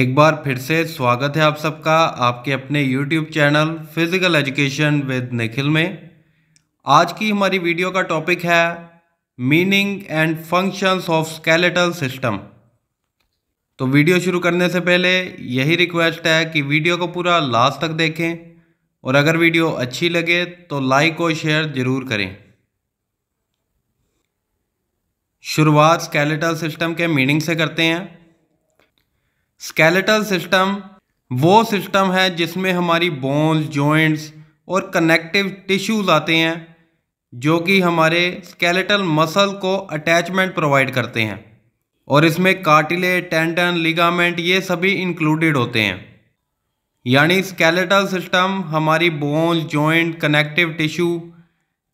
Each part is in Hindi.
एक बार फिर से स्वागत है आप सबका आपके अपने YouTube channel physical education with Nikhil में आज की हमारी वीडियो का टॉपिक है meaning and functions of skeletal system तो वीडियो शुरू करने से पहले यही रिक्वेस्ट है कि वीडियो को पूरा लास्ट तक देखें और अगर वीडियो अच्छी लगे तो लाइक और शेयर ज़रूर करें शुरुआत स्केलेटल सिस्टम के मीनिंग से करते हैं स्केलेटल सिस्टम वो सिस्टम है जिसमें हमारी बोन्स जॉइंट्स और कनेक्टिव टिश्यूज आते हैं जो कि हमारे स्केलेटल मसल को अटैचमेंट प्रोवाइड करते हैं और इसमें काटिले टेंडन लिगामेंट ये सभी इंक्लूडेड होते हैं यानी स्केलेटल सिस्टम हमारी bones joint connective tissue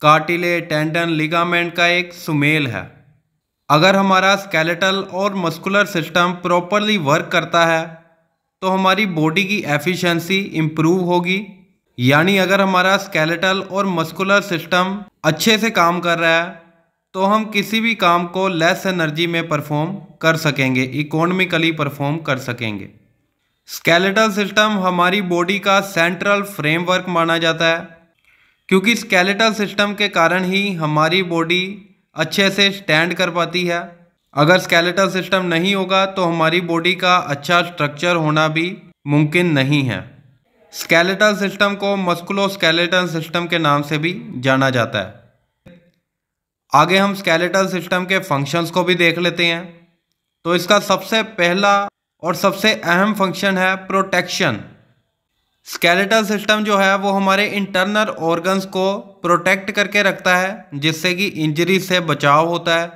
cartilage tendon ligament का एक सुमेल है अगर हमारा स्केलेटल और मस्कुलर सिस्टम प्रॉपरली वर्क करता है तो हमारी बॉडी की एफिशिएंसी इम्प्रूव होगी यानी अगर हमारा स्केलेटल और मस्कुलर सिस्टम अच्छे से काम कर रहा है तो हम किसी भी काम को लेस एनर्जी में परफॉर्म कर सकेंगे इकोनॉमिकली परफॉर्म कर सकेंगे स्केलेटल सिस्टम हमारी बॉडी का सेंट्रल फ्रेमवर्क माना जाता है क्योंकि स्केलेटल सिस्टम के कारण ही हमारी बॉडी अच्छे से स्टैंड कर पाती है अगर स्केलेटल सिस्टम नहीं होगा तो हमारी बॉडी का अच्छा स्ट्रक्चर होना भी मुमकिन नहीं है स्केलेटल सिस्टम को मस्कुलोस्केलेटल सिस्टम के नाम से भी जाना जाता है आगे हम स्केलेटल सिस्टम के फंक्शंस को भी देख लेते हैं तो इसका सबसे पहला और सबसे अहम फंक्शन है प्रोटेक्शन स्केलेटल सिस्टम जो है वो हमारे इंटरनल ऑर्गन्स को प्रोटेक्ट करके रखता है जिससे कि इंजरी से बचाव होता है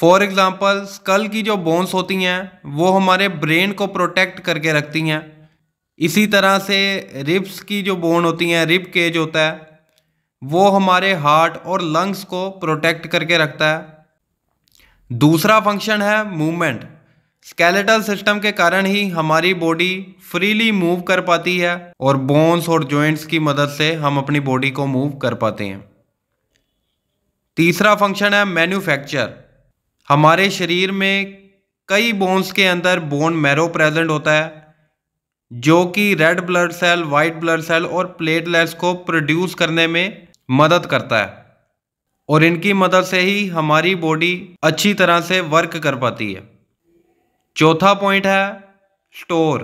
फॉर एग्ज़ाम्पल स्कल की जो बोन्स होती हैं वो हमारे ब्रेन को प्रोटेक्ट करके रखती हैं इसी तरह से रिब्स की जो बोन होती हैं रिब केज होता है वो हमारे हार्ट और लंग्स को प्रोटेक्ट करके रखता है दूसरा फंक्शन है मूवमेंट स्केलेटल सिस्टम के कारण ही हमारी बॉडी फ्रीली मूव कर पाती है और बोन्स और जॉइंट्स की मदद से हम अपनी बॉडी को मूव कर पाते हैं तीसरा फंक्शन है मैन्युफैक्चर हमारे शरीर में कई बोन्स के अंदर बोन मैरो प्रेजेंट होता है जो कि red blood cell white blood cell और प्लेटलेट्स को प्रोड्यूस करने में मदद करता है और इनकी मदद से ही हमारी बॉडी अच्छी तरह से वर्क कर पाती है चौथा पॉइंट है स्टोर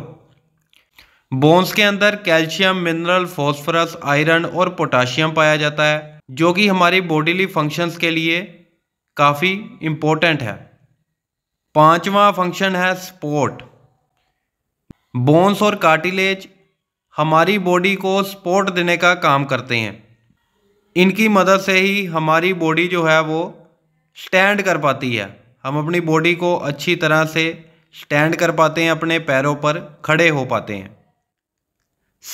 बोन्स के अंदर कैल्शियम मिनरल फॉस्फोरस आयरन और पोटाशियम पाया जाता है जो कि हमारी बॉडीली फंक्शंस के लिए काफ़ी इम्पोर्टेंट है पांचवा फंक्शन है स्पोर्ट बोन्स और कार्टिलेज हमारी बॉडी को सपोर्ट देने का काम करते हैं इनकी मदद से ही हमारी बॉडी जो है वो स्टैंड कर पाती है हम अपनी बॉडी को अच्छी तरह से स्टैंड कर पाते हैं अपने पैरों पर खड़े हो पाते हैं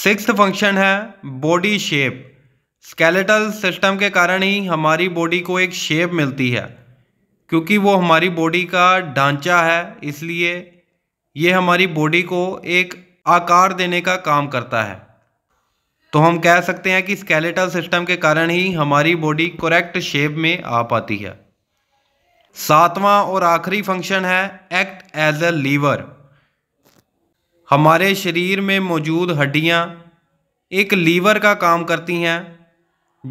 सिक्स फंक्शन है बॉडी शेप स्केलेटल सिस्टम के कारण ही हमारी बॉडी को एक शेप मिलती है क्योंकि वो हमारी बॉडी का ढांचा है इसलिए ये हमारी बॉडी को एक आकार देने का काम करता है तो हम कह सकते हैं कि स्केलेटल सिस्टम के कारण ही हमारी बॉडी करेक्ट शेप में आ पाती है सातवां और आखिरी फंक्शन है एक्ट एज ए लीवर हमारे शरीर में मौजूद हड्डियाँ एक लीवर का काम करती हैं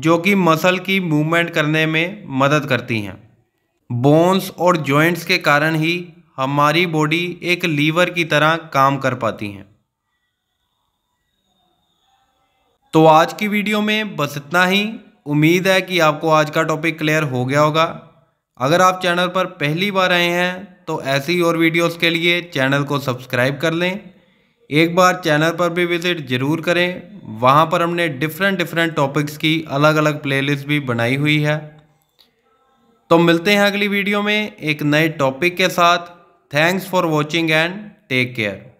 जो कि मसल की मूवमेंट करने में मदद करती हैं बोन्स और जॉइंट्स के कारण ही हमारी बॉडी एक लीवर की तरह काम कर पाती हैं तो आज की वीडियो में बस इतना ही उम्मीद है कि आपको आज का टॉपिक क्लियर हो गया होगा अगर आप चैनल पर पहली बार आए हैं तो ऐसी और वीडियोस के लिए चैनल को सब्सक्राइब कर लें एक बार चैनल पर भी विज़िट ज़रूर करें वहाँ पर हमने डिफरेंट डिफरेंट टॉपिक्स की अलग अलग प्लेलिस्ट भी बनाई हुई है तो मिलते हैं अगली वीडियो में एक नए टॉपिक के साथ thanks for watching and take care